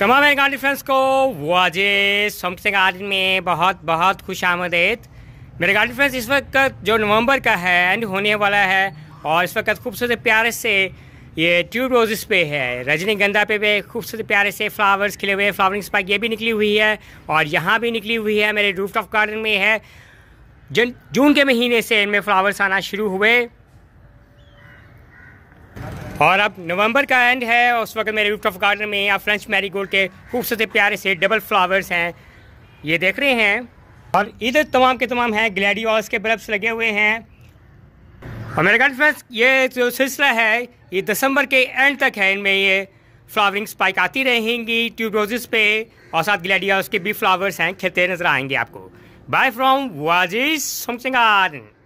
तमाम गांधी फ्रेंड्स को वाजेश समथिंग आज में बहुत बहुत खुश आमदेद मेरे गांधी फ्रेंड्स इस वक्त जो नवंबर का है एंड होने वाला है और इस वक्त खूबसूरत प्यारे से ये ट्यूब रोजेस पे है रजनीगंधा पे भी खूबसूरत प्यारे से फ्लावर्स खिले हुए फ्लावरिंग स्पाइक ये भी निकली हुई है और यहाँ भी निकली हुई है मेरे रूफ टॉप गार्डन में है जन जून के महीने से इनमें फ्लावर्स आना शुरू हुए और अब नवंबर का एंड है उस वक्त मेरे रूफ गार्डन में आप फ्रेंच मैरीगोल्ड के खूबसूरत प्यारे से डबल फ्लावर्स हैं ये देख रहे हैं और इधर तमाम के तमाम हैं ग्लैडियॉस के बल्ब्स लगे हुए हैं और मेरे ख्याल फ्रेंड्स ये जो सिलसिला है ये दिसंबर के एंड तक है इनमें ये फ्लावरिंग स्पाइक आती रहेंगी ट्यूब रोजेस पे और साथ ग्लैडियास के भी फ्लावर्स हैं खिलते नजर आएंगे आपको बाय फ्रॉम वाजिज समथिंग गार्डन